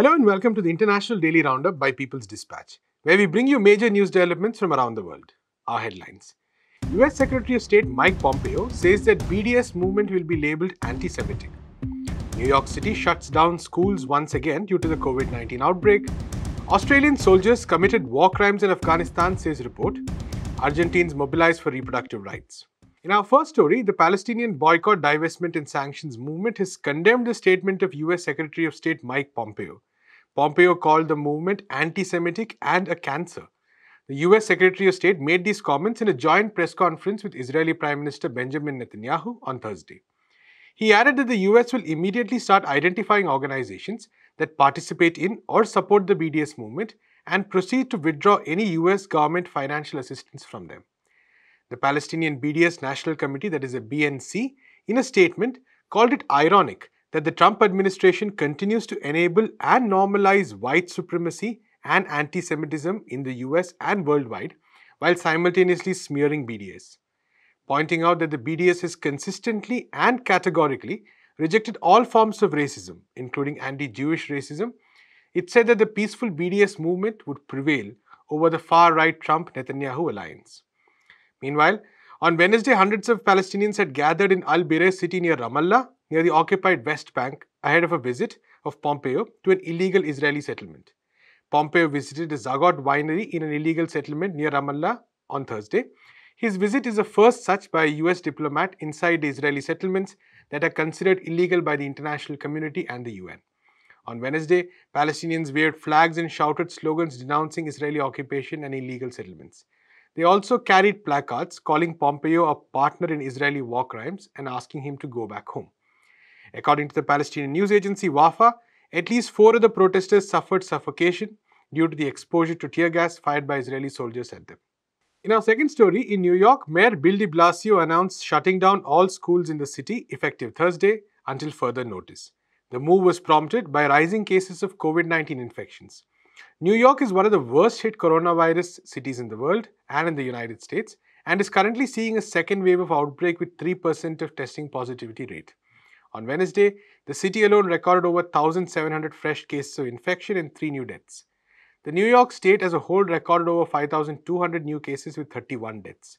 Hello and welcome to the International Daily Roundup by People's Dispatch, where we bring you major news developments from around the world. Our headlines. US Secretary of State Mike Pompeo says that BDS movement will be labeled anti-Semitic. New York City shuts down schools once again due to the COVID-19 outbreak. Australian soldiers committed war crimes in Afghanistan, says report. Argentines mobilize for reproductive rights. In our first story, the Palestinian boycott, divestment, and sanctions movement has condemned the statement of US Secretary of State Mike Pompeo, Pompeo called the movement anti Semitic and a cancer. The US Secretary of State made these comments in a joint press conference with Israeli Prime Minister Benjamin Netanyahu on Thursday. He added that the US will immediately start identifying organizations that participate in or support the BDS movement and proceed to withdraw any US government financial assistance from them. The Palestinian BDS National Committee, that is a BNC, in a statement called it ironic that the Trump administration continues to enable and normalize white supremacy and anti Semitism in the US and worldwide while simultaneously smearing BDS, pointing out that the BDS has consistently and categorically rejected all forms of racism, including anti Jewish racism. It said that the peaceful BDS movement would prevail over the far right Trump Netanyahu alliance. Meanwhile, on Wednesday, hundreds of Palestinians had gathered in Al Bireh city near Ramallah near the occupied West Bank ahead of a visit of Pompeo to an illegal Israeli settlement. Pompeo visited a Zagot winery in an illegal settlement near Ramallah on Thursday. His visit is the first such by a US diplomat inside the Israeli settlements that are considered illegal by the international community and the UN. On Wednesday, Palestinians waved flags and shouted slogans denouncing Israeli occupation and illegal settlements. They also carried placards calling Pompeo a partner in Israeli war crimes and asking him to go back home. According to the Palestinian news agency WAFA, at least four of the protesters suffered suffocation due to the exposure to tear gas fired by Israeli soldiers at them. In our second story, in New York, Mayor Bill de Blasio announced shutting down all schools in the city effective Thursday until further notice. The move was prompted by rising cases of COVID 19 infections. New York is one of the worst hit coronavirus cities in the world and in the United States, and is currently seeing a second wave of outbreak with 3% of testing positivity rate. On Wednesday, the city alone recorded over 1,700 fresh cases of infection and three new deaths. The New York state as a whole recorded over 5,200 new cases with 31 deaths.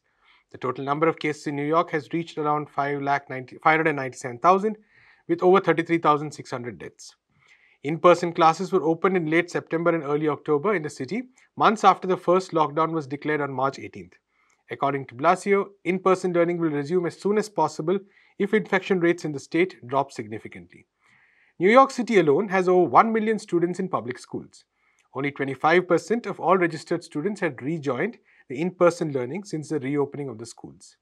The total number of cases in New York has reached around 597,000 with over 33,600 deaths. In-person classes were opened in late September and early October in the city, months after the first lockdown was declared on March 18th. According to Blasio, in-person learning will resume as soon as possible if infection rates in the state drop significantly. New York City alone has over 1 million students in public schools. Only 25% of all registered students had rejoined the in-person learning since the reopening of the schools.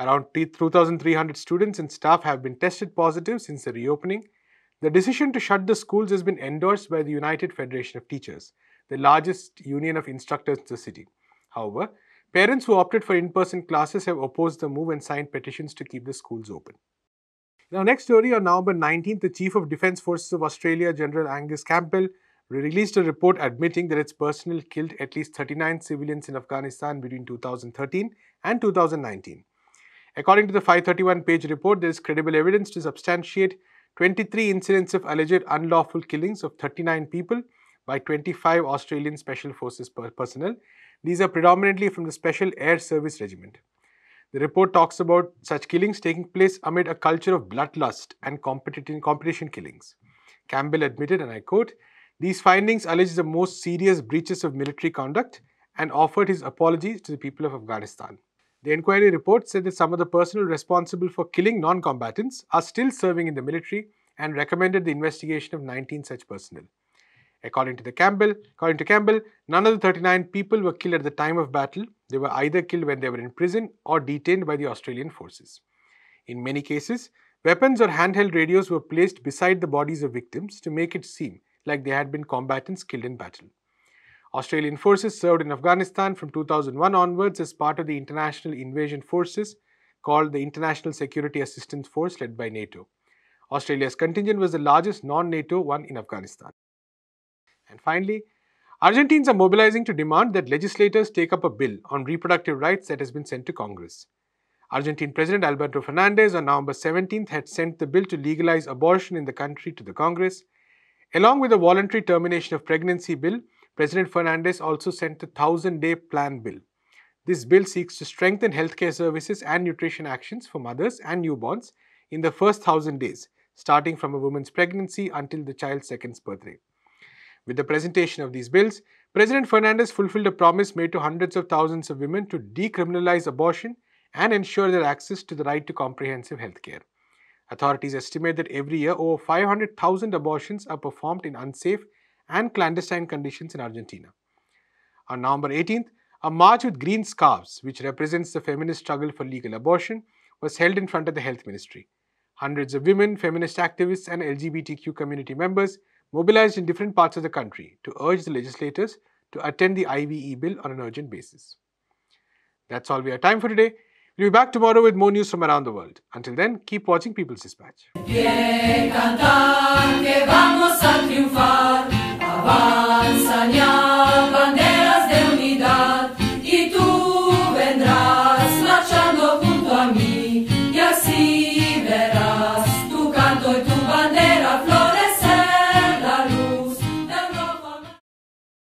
Around 2,300 students and staff have been tested positive since the reopening. The decision to shut the schools has been endorsed by the United Federation of Teachers, the largest union of instructors in the city. However, Parents who opted for in-person classes have opposed the move and signed petitions to keep the schools open. Now, next story on November 19th, the Chief of Defence Forces of Australia, General Angus Campbell, released a report admitting that its personnel killed at least 39 civilians in Afghanistan between 2013 and 2019. According to the 531-page report, there is credible evidence to substantiate 23 incidents of alleged unlawful killings of 39 people by 25 Australian Special Forces personnel these are predominantly from the Special Air Service Regiment. The report talks about such killings taking place amid a culture of bloodlust and competition killings. Campbell admitted, and I quote, these findings allege the most serious breaches of military conduct and offered his apologies to the people of Afghanistan. The inquiry report said that some of the personnel responsible for killing non combatants are still serving in the military and recommended the investigation of 19 such personnel. According to the Campbell, according to Campbell, none of the 39 people were killed at the time of battle. They were either killed when they were in prison or detained by the Australian forces. In many cases, weapons or handheld radios were placed beside the bodies of victims to make it seem like they had been combatants killed in battle. Australian forces served in Afghanistan from 2001 onwards as part of the international invasion forces called the International Security Assistance Force led by NATO. Australia's contingent was the largest non-NATO one in Afghanistan. And finally, Argentines are mobilizing to demand that legislators take up a bill on reproductive rights that has been sent to Congress. Argentine President Alberto Fernandez on November 17th had sent the bill to legalize abortion in the country to the Congress. Along with the voluntary termination of pregnancy bill, President Fernandez also sent the 1000 day plan bill. This bill seeks to strengthen healthcare services and nutrition actions for mothers and newborns in the first 1000 days, starting from a woman's pregnancy until the child's second birthday. With the presentation of these bills, President Fernandez fulfilled a promise made to hundreds of thousands of women to decriminalize abortion and ensure their access to the right to comprehensive health care. Authorities estimate that every year over 500,000 abortions are performed in unsafe and clandestine conditions in Argentina. On November 18th, a march with green scarves, which represents the feminist struggle for legal abortion, was held in front of the health ministry. Hundreds of women, feminist activists, and LGBTQ community members mobilized in different parts of the country to urge the legislators to attend the IVE bill on an urgent basis. That's all we have time for today. We'll be back tomorrow with more news from around the world. Until then, keep watching People's Dispatch.